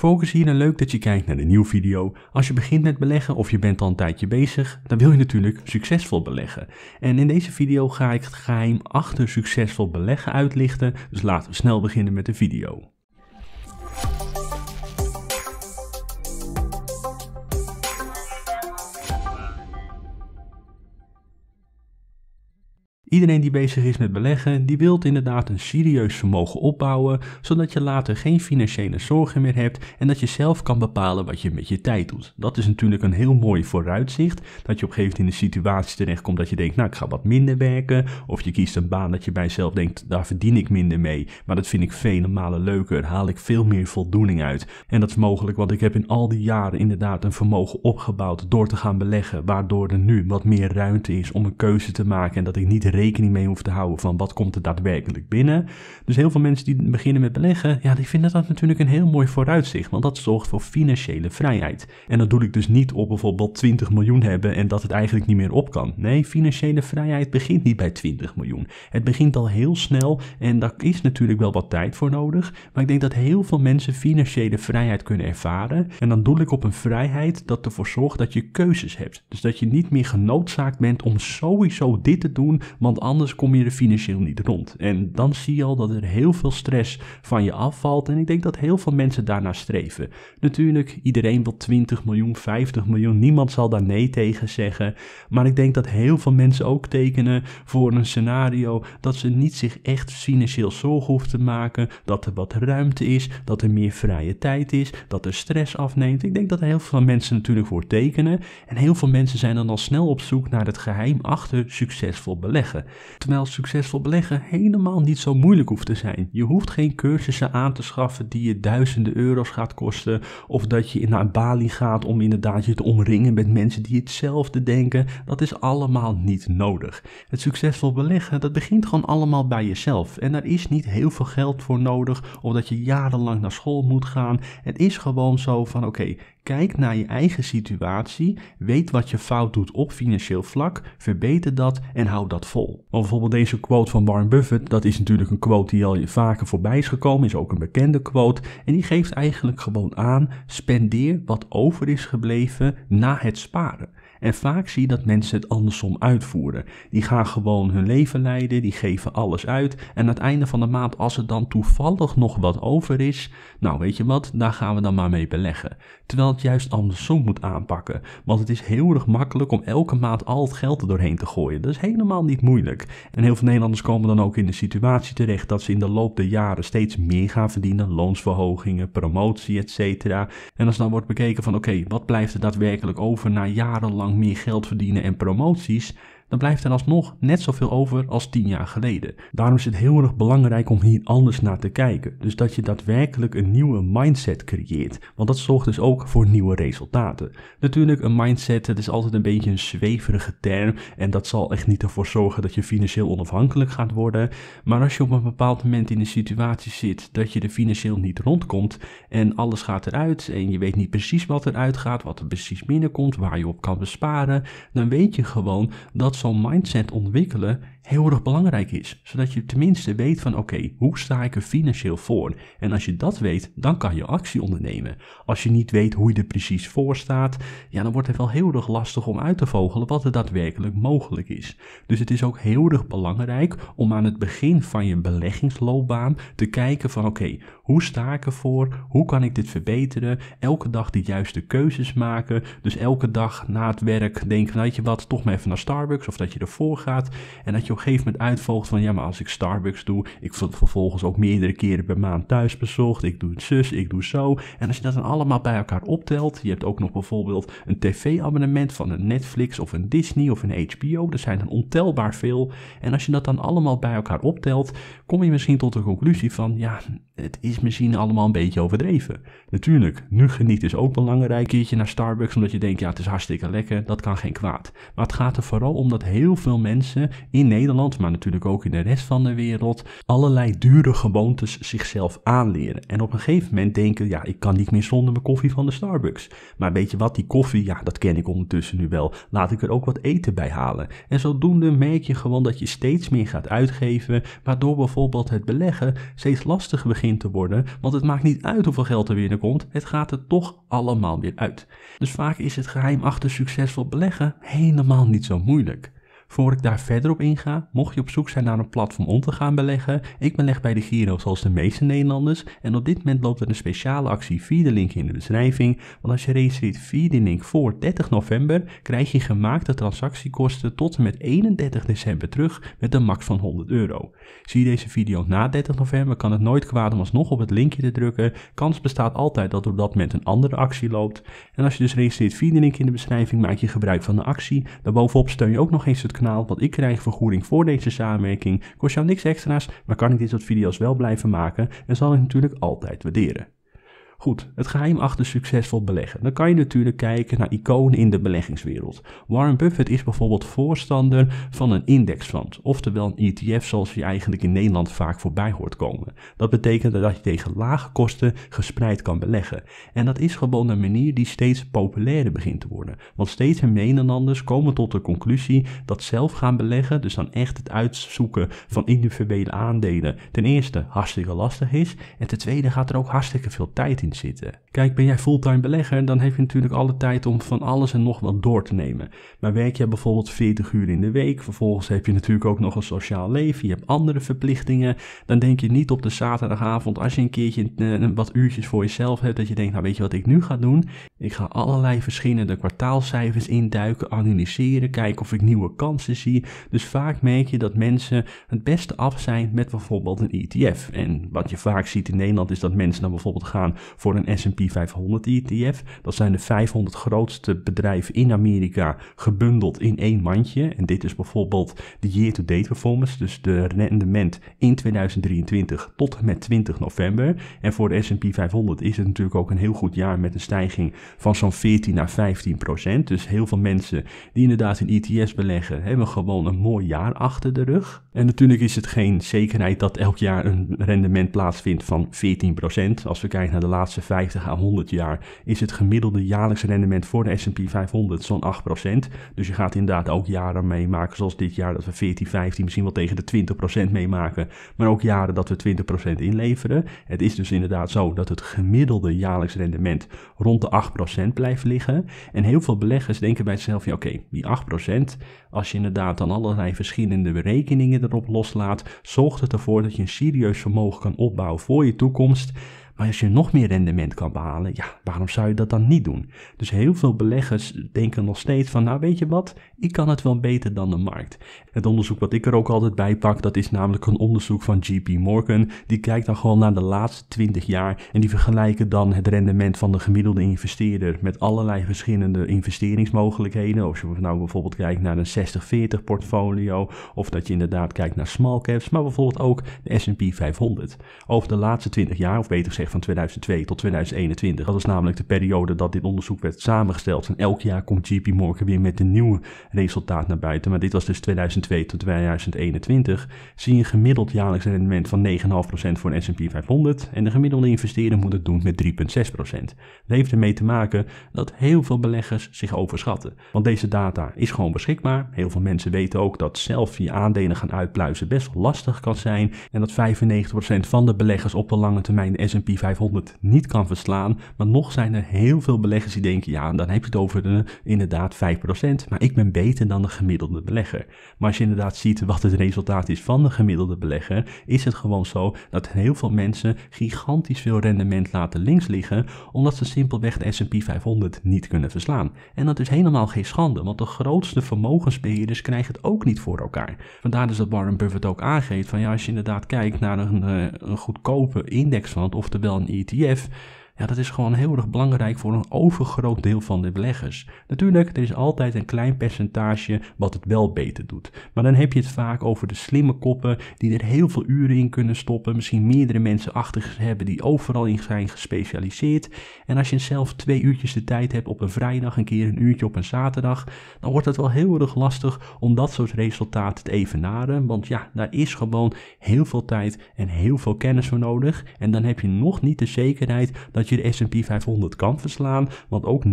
Focus hier en leuk dat je kijkt naar de nieuwe video. Als je begint met beleggen of je bent al een tijdje bezig, dan wil je natuurlijk succesvol beleggen. En in deze video ga ik het geheim achter succesvol beleggen uitlichten, dus laten we snel beginnen met de video. Iedereen die bezig is met beleggen, die wilt inderdaad een serieus vermogen opbouwen, zodat je later geen financiële zorgen meer hebt en dat je zelf kan bepalen wat je met je tijd doet. Dat is natuurlijk een heel mooi vooruitzicht, dat je op een gegeven moment in de situatie terechtkomt dat je denkt, nou ik ga wat minder werken, of je kiest een baan dat je bij jezelf denkt, daar verdien ik minder mee, maar dat vind ik vele malen leuker, haal ik veel meer voldoening uit. En dat is mogelijk, want ik heb in al die jaren inderdaad een vermogen opgebouwd door te gaan beleggen, waardoor er nu wat meer ruimte is om een keuze te maken en dat ik niet rekening mee hoeft te houden van wat komt er daadwerkelijk binnen. Dus heel veel mensen die beginnen met beleggen, ja, die vinden dat natuurlijk een heel mooi vooruitzicht, want dat zorgt voor financiële vrijheid. En dat doe ik dus niet op bijvoorbeeld 20 miljoen hebben en dat het eigenlijk niet meer op kan. Nee, financiële vrijheid begint niet bij 20 miljoen. Het begint al heel snel en daar is natuurlijk wel wat tijd voor nodig, maar ik denk dat heel veel mensen financiële vrijheid kunnen ervaren. En dan doe ik op een vrijheid dat ervoor zorgt dat je keuzes hebt. Dus dat je niet meer genoodzaakt bent om sowieso dit te doen, want want anders kom je er financieel niet rond. En dan zie je al dat er heel veel stress van je afvalt en ik denk dat heel veel mensen daarnaar streven. Natuurlijk, iedereen wil 20 miljoen, 50 miljoen, niemand zal daar nee tegen zeggen, maar ik denk dat heel veel mensen ook tekenen voor een scenario dat ze niet zich echt financieel zorgen hoeven te maken, dat er wat ruimte is, dat er meer vrije tijd is, dat er stress afneemt. Ik denk dat heel veel mensen natuurlijk voor tekenen en heel veel mensen zijn dan al snel op zoek naar het geheim achter succesvol beleggen. Terwijl succesvol beleggen helemaal niet zo moeilijk hoeft te zijn. Je hoeft geen cursussen aan te schaffen die je duizenden euro's gaat kosten. Of dat je naar Bali gaat om inderdaad je te omringen met mensen die hetzelfde denken. Dat is allemaal niet nodig. Het succesvol beleggen, dat begint gewoon allemaal bij jezelf. En daar is niet heel veel geld voor nodig. Of dat je jarenlang naar school moet gaan. Het is gewoon zo van oké, Kijk naar je eigen situatie, weet wat je fout doet op financieel vlak, verbeter dat en houd dat vol. Maar bijvoorbeeld deze quote van Warren Buffett, dat is natuurlijk een quote die al je vaker voorbij is gekomen, is ook een bekende quote en die geeft eigenlijk gewoon aan: spendeer wat over is gebleven na het sparen. En vaak zie je dat mensen het andersom uitvoeren. Die gaan gewoon hun leven leiden, die geven alles uit. En aan het einde van de maand, als er dan toevallig nog wat over is, nou weet je wat, daar gaan we dan maar mee beleggen. Terwijl het juist andersom moet aanpakken. Want het is heel erg makkelijk om elke maand al het geld er doorheen te gooien. Dat is helemaal niet moeilijk. En heel veel Nederlanders komen dan ook in de situatie terecht dat ze in de loop der jaren steeds meer gaan verdienen. Loonsverhogingen, promotie, etc. En als dan wordt bekeken van oké, wat blijft er daadwerkelijk over na jarenlang meer geld verdienen en promoties dan blijft er alsnog net zoveel over als 10 jaar geleden. Daarom is het heel erg belangrijk om hier anders naar te kijken. Dus dat je daadwerkelijk een nieuwe mindset creëert. Want dat zorgt dus ook voor nieuwe resultaten. Natuurlijk, een mindset het is altijd een beetje een zweverige term. En dat zal echt niet ervoor zorgen dat je financieel onafhankelijk gaat worden. Maar als je op een bepaald moment in een situatie zit dat je er financieel niet rondkomt en alles gaat eruit en je weet niet precies wat eruit gaat, wat er precies binnenkomt, waar je op kan besparen, dan weet je gewoon dat zo'n mindset ontwikkelen heel erg belangrijk is. Zodat je tenminste weet van oké, hoe sta ik er financieel voor? En als je dat weet, dan kan je actie ondernemen. Als je niet weet hoe je er precies voor staat, ja, dan wordt het wel heel erg lastig om uit te vogelen wat er daadwerkelijk mogelijk is. Dus het is ook heel erg belangrijk om aan het begin van je beleggingsloopbaan te kijken van oké, hoe sta ik ervoor? Hoe kan ik dit verbeteren? Elke dag de juiste keuzes maken. Dus elke dag na het werk denken, nou, weet je wat, toch maar even naar Starbucks of dat je ervoor gaat. En dat je je op een gegeven moment uitvolgt van ja, maar als ik Starbucks doe, ik word vervolgens ook meerdere keren per maand thuis bezocht, ik doe het zus, ik doe zo. En als je dat dan allemaal bij elkaar optelt, je hebt ook nog bijvoorbeeld een tv-abonnement van een Netflix of een Disney of een HBO, er zijn dan ontelbaar veel. En als je dat dan allemaal bij elkaar optelt, kom je misschien tot de conclusie van ja, het is misschien allemaal een beetje overdreven. Natuurlijk, nu geniet is ook belangrijk, keertje naar Starbucks omdat je denkt ja, het is hartstikke lekker, dat kan geen kwaad. Maar het gaat er vooral om dat heel veel mensen in Nederland Nederland, maar natuurlijk ook in de rest van de wereld, allerlei dure gewoontes zichzelf aanleren. En op een gegeven moment denken, ja, ik kan niet meer zonder mijn koffie van de Starbucks. Maar weet je wat, die koffie, ja, dat ken ik ondertussen nu wel. Laat ik er ook wat eten bij halen. En zodoende merk je gewoon dat je steeds meer gaat uitgeven, waardoor bijvoorbeeld het beleggen steeds lastiger begint te worden, want het maakt niet uit hoeveel geld er binnenkomt, het gaat er toch allemaal weer uit. Dus vaak is het geheim achter succesvol beleggen helemaal niet zo moeilijk. Voor ik daar verder op inga, mocht je op zoek zijn naar een platform om te gaan beleggen, ik beleg bij de Giro zoals de meeste Nederlanders en op dit moment loopt er een speciale actie via de link in de beschrijving, want als je registreert via de link voor 30 november, krijg je gemaakte transactiekosten tot en met 31 december terug met een max van 100 euro. Zie je deze video na 30 november, kan het nooit kwaad om alsnog op het linkje te drukken, kans bestaat altijd dat op dat moment een andere actie loopt en als je dus registreert via de link in de beschrijving, maak je gebruik van de actie, daarbovenop steun je ook nog eens het kanaal, want ik krijg vergoeding voor deze samenwerking. Kost jou niks extra's, maar kan ik dit soort video's wel blijven maken en zal ik natuurlijk altijd waarderen. Goed, het geheim achter succesvol beleggen. Dan kan je natuurlijk kijken naar iconen in de beleggingswereld. Warren Buffett is bijvoorbeeld voorstander van een indexfonds, oftewel een ETF zoals je eigenlijk in Nederland vaak voorbij hoort komen. Dat betekent dat je tegen lage kosten gespreid kan beleggen. En dat is gewoon een manier die steeds populairder begint te worden. Want steeds meer Nederlanders komen tot de conclusie dat zelf gaan beleggen, dus dan echt het uitzoeken van individuele aandelen, ten eerste hartstikke lastig is. En ten tweede gaat er ook hartstikke veel tijd in zitten. Kijk, ben jij fulltime belegger, dan heb je natuurlijk alle tijd om van alles en nog wat door te nemen. Maar werk jij bijvoorbeeld 40 uur in de week, vervolgens heb je natuurlijk ook nog een sociaal leven, je hebt andere verplichtingen, dan denk je niet op de zaterdagavond als je een keertje eh, wat uurtjes voor jezelf hebt, dat je denkt, nou weet je wat ik nu ga doen? Ik ga allerlei verschillende kwartaalcijfers induiken, analyseren, kijken of ik nieuwe kansen zie. Dus vaak merk je dat mensen het beste af zijn met bijvoorbeeld een ETF. En wat je vaak ziet in Nederland is dat mensen dan bijvoorbeeld gaan voor een S&P 500 ETF. Dat zijn de 500 grootste bedrijven in Amerika gebundeld in één mandje. En dit is bijvoorbeeld de year-to-date performance, dus de rendement in 2023 tot en met 20 november. En voor de S&P 500 is het natuurlijk ook een heel goed jaar met een stijging van zo'n 14 naar 15 procent. Dus heel veel mensen die inderdaad in ETFs beleggen, hebben gewoon een mooi jaar achter de rug. En natuurlijk is het geen zekerheid dat elk jaar een rendement plaatsvindt van 14%. Als we kijken naar de laatste 50 à 100 jaar, is het gemiddelde jaarlijks rendement voor de SP 500 zo'n 8%. Dus je gaat inderdaad ook jaren meemaken, zoals dit jaar, dat we 14, 15, misschien wel tegen de 20% meemaken. Maar ook jaren dat we 20% inleveren. Het is dus inderdaad zo dat het gemiddelde jaarlijks rendement rond de 8% blijft liggen. En heel veel beleggers denken bij zichzelf: ja, oké, die 8%, als je inderdaad dan allerlei verschillende berekeningen erop loslaat, zorgt het ervoor dat je een serieus vermogen kan opbouwen voor je toekomst als je nog meer rendement kan behalen, ja, waarom zou je dat dan niet doen? Dus heel veel beleggers denken nog steeds van, nou weet je wat, ik kan het wel beter dan de markt. Het onderzoek wat ik er ook altijd bij pak, dat is namelijk een onderzoek van JP Morgan. Die kijkt dan gewoon naar de laatste 20 jaar en die vergelijken dan het rendement van de gemiddelde investeerder met allerlei verschillende investeringsmogelijkheden. Of je nou bijvoorbeeld kijkt naar een 60-40 portfolio, of dat je inderdaad kijkt naar small caps, maar bijvoorbeeld ook de S&P 500. Over de laatste 20 jaar, of beter gezegd van 2002 tot 2021. Dat is namelijk de periode dat dit onderzoek werd samengesteld. En elk jaar komt JP Morgan weer met een nieuw resultaat naar buiten. Maar dit was dus 2002 tot 2021. Zie je een gemiddeld jaarlijks rendement van 9,5% voor een S&P 500. En de gemiddelde investeerder moet het doen met 3,6%. Dat heeft ermee te maken dat heel veel beleggers zich overschatten. Want deze data is gewoon beschikbaar. Heel veel mensen weten ook dat zelf je aandelen gaan uitpluizen best lastig kan zijn. En dat 95% van de beleggers op de lange termijn de S&P 500 niet kan verslaan. Maar nog zijn er heel veel beleggers die denken, ja, dan heb je het over de, inderdaad 5%, maar ik ben beter dan de gemiddelde belegger. Maar als je inderdaad ziet wat het resultaat is van de gemiddelde belegger, is het gewoon zo dat heel veel mensen gigantisch veel rendement laten links liggen, omdat ze simpelweg de S&P 500 niet kunnen verslaan. En dat is helemaal geen schande, want de grootste vermogensbeheerders krijgen het ook niet voor elkaar. Vandaar dus dat Warren Buffett ook aangeeft van ja, als je inderdaad kijkt naar een, eh, een goedkope indexfonds, of de wel een ETF ja, dat is gewoon heel erg belangrijk voor een overgroot deel van de beleggers. Natuurlijk, er is altijd een klein percentage wat het wel beter doet. Maar dan heb je het vaak over de slimme koppen die er heel veel uren in kunnen stoppen. Misschien meerdere mensen achter hebben die overal in zijn gespecialiseerd. En als je zelf twee uurtjes de tijd hebt op een vrijdag, een keer een uurtje op een zaterdag, dan wordt het wel heel erg lastig om dat soort resultaten te evenaren. Want ja, daar is gewoon heel veel tijd en heel veel kennis voor nodig. En dan heb je nog niet de zekerheid dat je je de S&P 500 kan verslaan, want ook 90%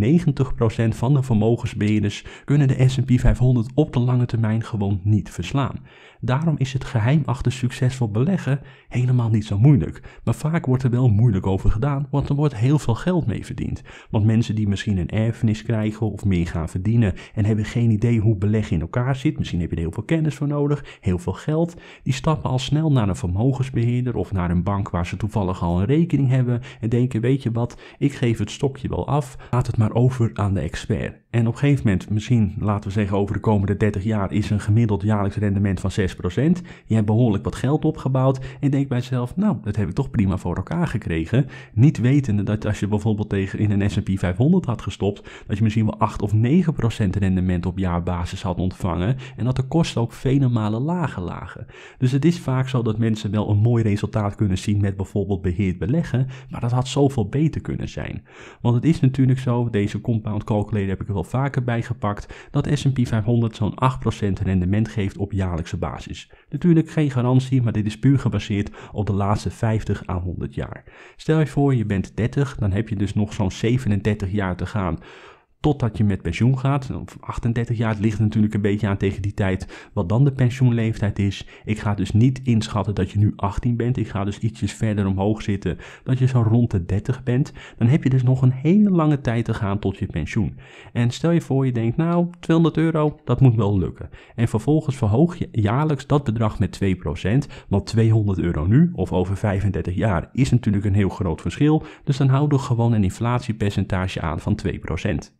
van de vermogensbeheerders kunnen de S&P 500 op de lange termijn gewoon niet verslaan. Daarom is het geheim achter succesvol beleggen helemaal niet zo moeilijk. Maar vaak wordt er wel moeilijk over gedaan, want er wordt heel veel geld mee verdiend. Want mensen die misschien een erfenis krijgen of meer gaan verdienen en hebben geen idee hoe beleggen in elkaar zit, misschien heb je er heel veel kennis voor nodig, heel veel geld, die stappen al snel naar een vermogensbeheerder of naar een bank waar ze toevallig al een rekening hebben en denken: weet je wat, ik geef het stokje wel af, laat het maar over aan de expert. En op een gegeven moment, misschien laten we zeggen over de komende 30 jaar, is een gemiddeld jaarlijks rendement van 6%. Je hebt behoorlijk wat geld opgebouwd en denk bij jezelf, nou, dat heb ik toch prima voor elkaar gekregen. Niet wetende dat als je bijvoorbeeld tegen in een S&P 500 had gestopt, dat je misschien wel 8 of 9% rendement op jaarbasis had ontvangen en dat de kosten ook vele malen lager lagen. Dus het is vaak zo dat mensen wel een mooi resultaat kunnen zien met bijvoorbeeld beheerd beleggen, maar dat had zoveel beter kunnen zijn. Want het is natuurlijk zo, deze compound calculator heb ik wel vaker bijgepakt dat S&P 500 zo'n 8% rendement geeft op jaarlijkse basis. Natuurlijk geen garantie, maar dit is puur gebaseerd op de laatste 50 à 100 jaar. Stel je voor je bent 30, dan heb je dus nog zo'n 37 jaar te gaan totdat je met pensioen gaat. 38 jaar, het ligt natuurlijk een beetje aan tegen die tijd wat dan de pensioenleeftijd is. Ik ga dus niet inschatten dat je nu 18 bent. Ik ga dus ietsjes verder omhoog zitten, dat je zo rond de 30 bent. Dan heb je dus nog een hele lange tijd te gaan tot je pensioen. En stel je voor je denkt, nou 200 euro, dat moet wel lukken. En vervolgens verhoog je jaarlijks dat bedrag met 2%, want 200 euro nu of over 35 jaar is natuurlijk een heel groot verschil. Dus dan houden we gewoon een inflatiepercentage aan van 2%.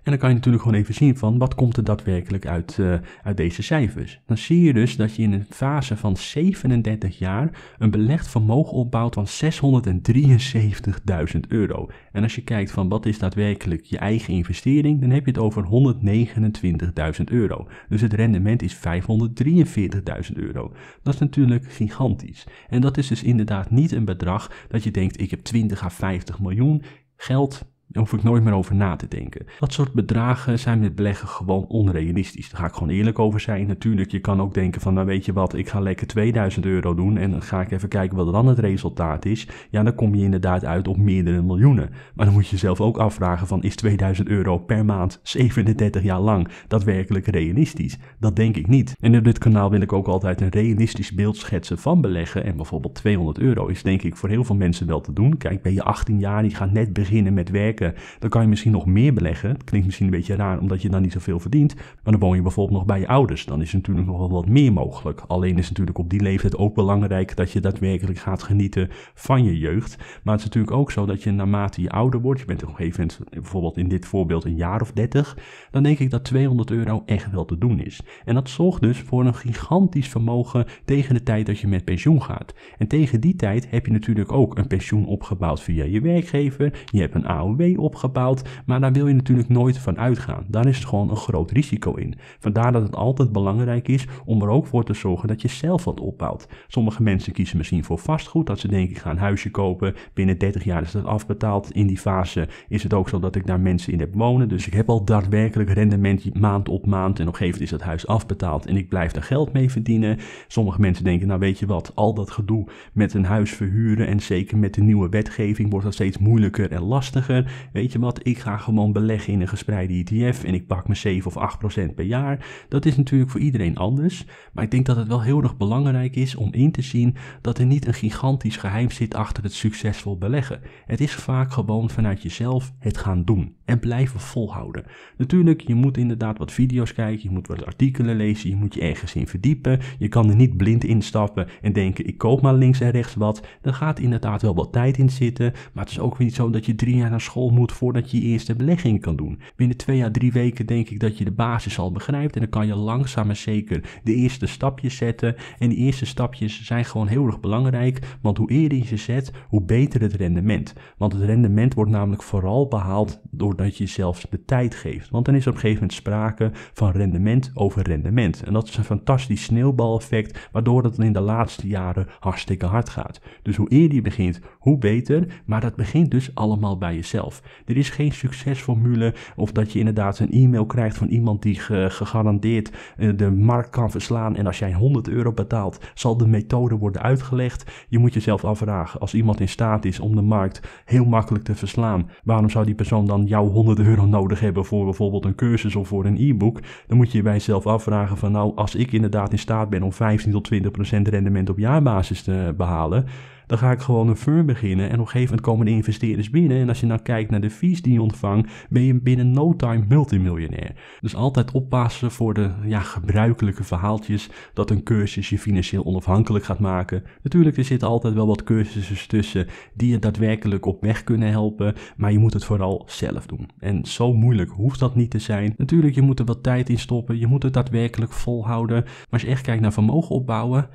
En dan kan je natuurlijk gewoon even zien van wat komt er daadwerkelijk uit, eh, uit deze cijfers. Dan zie je dus dat je in een fase van 37 jaar een belegd vermogen opbouwt van 673.000 euro. En als je kijkt van wat is daadwerkelijk je eigen investering, dan heb je het over 129.000 euro. Dus het rendement is 543.000 euro. Dat is natuurlijk gigantisch. En dat is dus inderdaad niet een bedrag dat je denkt ik heb 20 à 50 miljoen geld daar hoef ik nooit meer over na te denken. Dat soort bedragen zijn met beleggen gewoon onrealistisch. Daar ga ik gewoon eerlijk over zijn. Natuurlijk, je kan ook denken van, nou weet je wat, ik ga lekker 2000 euro doen en dan ga ik even kijken wat dan het resultaat is. Ja, dan kom je inderdaad uit op meerdere miljoenen. Maar dan moet je jezelf ook afvragen van, is 2000 euro per maand 37 jaar lang daadwerkelijk realistisch? Dat denk ik niet. En op dit kanaal wil ik ook altijd een realistisch beeld schetsen van beleggen. En bijvoorbeeld 200 euro is denk ik voor heel veel mensen wel te doen. Kijk, ben je 18 jaar, die gaat net beginnen met werk dan kan je misschien nog meer beleggen. klinkt misschien een beetje raar omdat je dan niet zoveel verdient. Maar dan woon je bijvoorbeeld nog bij je ouders. Dan is natuurlijk nog wel wat meer mogelijk. Alleen is natuurlijk op die leeftijd ook belangrijk dat je daadwerkelijk gaat genieten van je jeugd. Maar het is natuurlijk ook zo dat je naarmate je ouder wordt, je bent op een gegeven moment bijvoorbeeld in dit voorbeeld een jaar of 30, dan denk ik dat 200 euro echt wel te doen is. En dat zorgt dus voor een gigantisch vermogen tegen de tijd dat je met pensioen gaat. En tegen die tijd heb je natuurlijk ook een pensioen opgebouwd via je werkgever. Je hebt een AOW opgebouwd, maar daar wil je natuurlijk nooit van uitgaan. Daar is het gewoon een groot risico in. Vandaar dat het altijd belangrijk is om er ook voor te zorgen dat je zelf wat opbouwt. Sommige mensen kiezen misschien voor vastgoed, dat ze denken ik ga een huisje kopen, binnen 30 jaar is dat afbetaald. In die fase is het ook zo dat ik daar mensen in heb wonen, dus ik heb al daadwerkelijk rendement maand op maand en op is dat huis afbetaald en ik blijf er geld mee verdienen. Sommige mensen denken, nou weet je wat, al dat gedoe met een huis verhuren en zeker met de nieuwe wetgeving wordt dat steeds moeilijker en lastiger weet je wat, ik ga gewoon beleggen in een gespreide ETF en ik pak me 7 of 8 procent per jaar. Dat is natuurlijk voor iedereen anders, maar ik denk dat het wel heel erg belangrijk is om in te zien dat er niet een gigantisch geheim zit achter het succesvol beleggen. Het is vaak gewoon vanuit jezelf het gaan doen en blijven volhouden. Natuurlijk, je moet inderdaad wat video's kijken, je moet wat artikelen lezen, je moet je ergens in verdiepen. Je kan er niet blind instappen en denken ik koop maar links en rechts wat. Er gaat inderdaad wel wat tijd in zitten, maar het is ook weer niet zo dat je drie jaar naar school school moet voordat je je eerste belegging kan doen. Binnen twee à drie weken denk ik dat je de basis al begrijpt en dan kan je langzaam en zeker de eerste stapjes zetten. En die eerste stapjes zijn gewoon heel erg belangrijk, want hoe eerder je ze zet, hoe beter het rendement. Want het rendement wordt namelijk vooral behaald doordat je zelfs de tijd geeft. Want dan is op een gegeven moment sprake van rendement over rendement. En dat is een fantastisch sneeuwbaleffect, waardoor dat in de laatste jaren hartstikke hard gaat. Dus hoe eerder je begint, hoe beter, maar dat begint dus allemaal bij jezelf. Er is geen succesformule of dat je inderdaad een e-mail krijgt van iemand die gegarandeerd eh, de markt kan verslaan. En als jij 100 euro betaalt, zal de methode worden uitgelegd. Je moet jezelf afvragen, als iemand in staat is om de markt heel makkelijk te verslaan, waarom zou die persoon dan jouw 100 euro nodig hebben voor bijvoorbeeld een cursus of voor een e-book? Dan moet je je bij jezelf afvragen van nou, als ik inderdaad in staat ben om 15 tot 20 rendement op jaarbasis te behalen, dan ga ik gewoon een firm beginnen. En op een gegeven moment komen de investeerders binnen. En als je nou kijkt naar de fees die je ontvangt, ben je binnen no time multimiljonair. Dus altijd oppassen voor de ja, gebruikelijke verhaaltjes dat een cursus je financieel onafhankelijk gaat maken. Natuurlijk, er zitten altijd wel wat cursussen tussen die je daadwerkelijk op weg kunnen helpen. Maar je moet het vooral zelf doen. En zo moeilijk hoeft dat niet te zijn. Natuurlijk, je moet er wat tijd in stoppen. Je moet het daadwerkelijk volhouden. Maar als je echt kijkt naar vermogen opbouwen,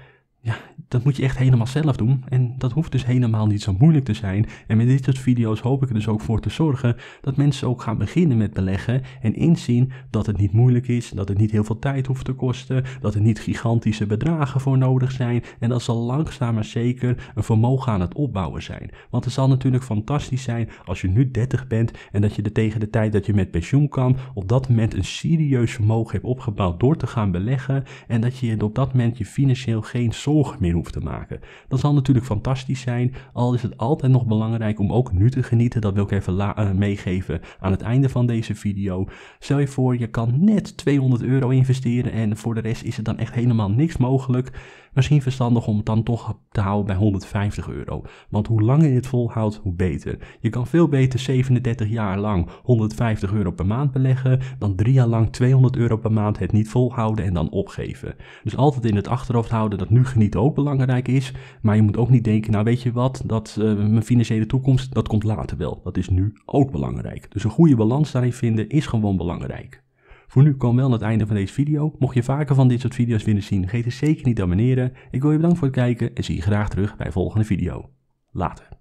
ja, dat moet je echt helemaal zelf doen. En dat hoeft dus helemaal niet zo moeilijk te zijn. En met dit soort video's hoop ik er dus ook voor te zorgen dat mensen ook gaan beginnen met beleggen en inzien dat het niet moeilijk is, dat het niet heel veel tijd hoeft te kosten, dat er niet gigantische bedragen voor nodig zijn en dat ze langzaam maar zeker een vermogen aan het opbouwen zijn. Want het zal natuurlijk fantastisch zijn als je nu 30 bent en dat je tegen de tijd dat je met pensioen kan op dat moment een serieus vermogen hebt opgebouwd door te gaan beleggen en dat je op dat moment je financieel geen zorgen meer hoeft te maken. Dat zal natuurlijk fantastisch zijn, al is het altijd nog belangrijk om ook nu te genieten. Dat wil ik even eh, meegeven aan het einde van deze video. Stel je voor, je kan net 200 euro investeren en voor de rest is het dan echt helemaal niks mogelijk misschien verstandig om het dan toch te houden bij 150 euro. Want hoe langer je het volhoudt, hoe beter. Je kan veel beter 37 jaar lang 150 euro per maand beleggen, dan drie jaar lang 200 euro per maand het niet volhouden en dan opgeven. Dus altijd in het achterhoofd houden dat nu genieten ook belangrijk is, maar je moet ook niet denken, nou weet je wat, dat uh, mijn financiële toekomst, dat komt later wel. Dat is nu ook belangrijk. Dus een goede balans daarin vinden is gewoon belangrijk. Voor nu kwam wel aan het einde van deze video. Mocht je vaker van dit soort video's willen zien, vergeet je zeker niet te abonneren. Ik wil je bedanken voor het kijken en zie je graag terug bij volgende video. Later.